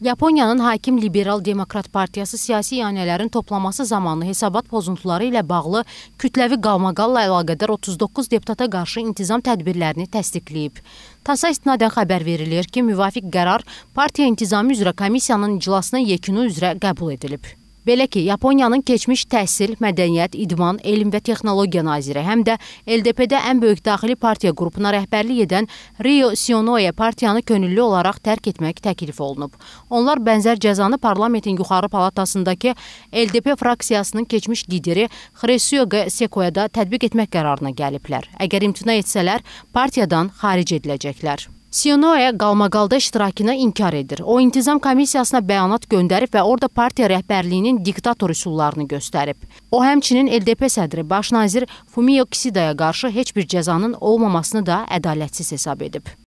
Yaponiyanın hakim Liberal Demokrat Partiyası siyasi iyanələrin toplaması zamanı hesabat pozuntuları ilə bağlı kütləvi qalmaqalla əlaqədar 39 deputata qarşı intizam tədbirlərini təsdiqləyib. TASA istinadən xəbər verilir ki, müvafiq qərar partiya intizamı üzrə komissiyanın iclasının yekunu üzrə qəbul edilib. Belə ki, Yaponiyanın keçmiş təhsil, mədəniyyət, idman, elm və texnologiya naziri, həm də LDP-də ən böyük daxili partiya qrupuna rəhbərlik edən Rio Sionoe partiyanı könüllü olaraq tərk etmək təklif olunub. Onlar bənzər cəzanı parlamentin yuxarı palatasındakı LDP fraksiyasının keçmiş lideri Xresioge Sekoya da tətbiq etmək qərarına gəliblər. Əgər imtina etsələr, partiyadan xaric ediləcəklər. Sionoya qalmaqalda iştirakına inkar edir. O intizam komissiyasına bəyanat göndərib və orada partiya rəhbərliyinin diktator üsullarını göstərib. O həmçinin LDP sədri baş nazir Fumio Kisidaya qarşı heç bir cəzanın olmamasını da ədalətsiz hesab edib.